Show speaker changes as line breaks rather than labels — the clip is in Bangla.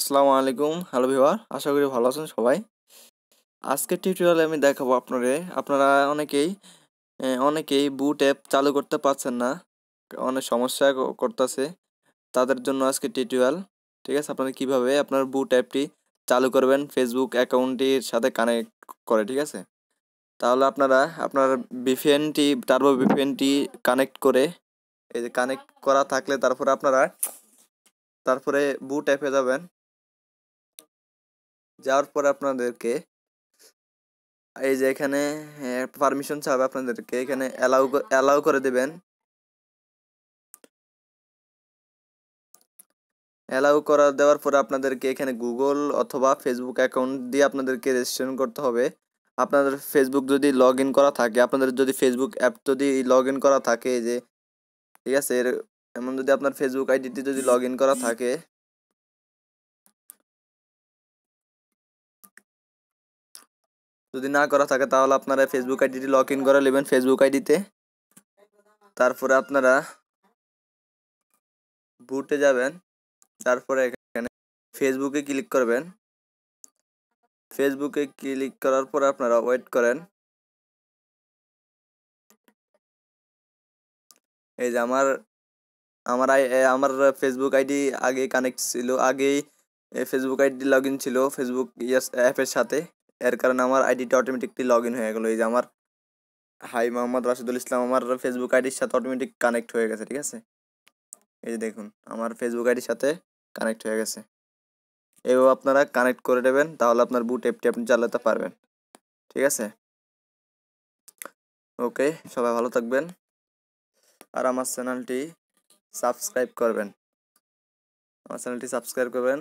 আসসালামু আলাইকুম হ্যালো ভিওয়ার আশা করি ভালো আছেন সবাই আজকের টিউটোরিয়ালে আমি দেখাবো আপনাদের আপনারা অনেকেই অনেকেই বুট অ্যাপ চালু করতে পারছেন না অনেক সমস্যা করতেছে তাদের জন্য আজকে টিউটোরিয়াল ঠিক আছে আপনারা কীভাবে আপনার বুট অ্যাপটি চালু করবেন ফেসবুক অ্যাকাউন্টটির সাথে কানেক্ট করে ঠিক আছে তাহলে আপনারা আপনার বিপিএনটি টার্বো বিপিএনটি কানেক্ট করে এই যে কানেক্ট করা থাকলে তারপরে আপনারা তারপরে বুট অ্যাপে যাবেন যাওয়ার পর আপনাদেরকে এই যে এখানে পারমিশন চাবে আপনাদেরকে এখানে অ্যালাউ অ্যালাউ করে দেবেন অ্যালাউ করা দেওয়ার পরে আপনাদেরকে এখানে গুগল অথবা ফেসবুক অ্যাকাউন্ট দিয়ে আপনাদেরকে রেজিস্ট্রেশন করতে হবে আপনাদের ফেসবুক যদি লগ ইন করা থাকে আপনাদের যদি ফেসবুক অ্যাপ যদি লগ ইন করা থাকে যে ঠিক আছে এর এমন যদি আপনার ফেসবুক আইডিতে যদি লগ ইন করা থাকে যদি না করা থাকে তাহলে আপনারা ফেসবুক আইডিটি লগ ইন করে নেবেন ফেসবুক আইডিতে তারপরে আপনারা বুটে যাবেন তারপরে এখানে ফেসবুকে ক্লিক করবেন ফেসবুকে ক্লিক করার পরে আপনারা ওয়েট করেন এই যে আমার আমার আমার ফেসবুক আইডি আগে কানেক্ট ছিল আগেই ফেসবুক আইডি লগ ইন ছিল ফেসবুক ইয়াস অ্যাপের সাথে এর কারণে আমার আইডিটা অটোমেটিকলি লগ ইন হয়ে গেলো এই যে আমার হাই মোহাম্মদ রাশিদুল ইসলাম আমার ফেসবুক আইডির সাথে অটোমেটিক কানেক্ট হয়ে গেছে ঠিক আছে এই যে দেখুন আমার ফেসবুক আইডির সাথে কানেক্ট হয়ে গেছে এইভাবে আপনারা কানেক্ট করে দেবেন তাহলে আপনার বুট অ্যাপটি আপনি চালাতে পারবেন ঠিক আছে ওকে সবাই ভালো থাকবেন আর আমার চ্যানেলটি সাবস্ক্রাইব করবেন আমার চ্যানেলটি সাবস্ক্রাইব করবেন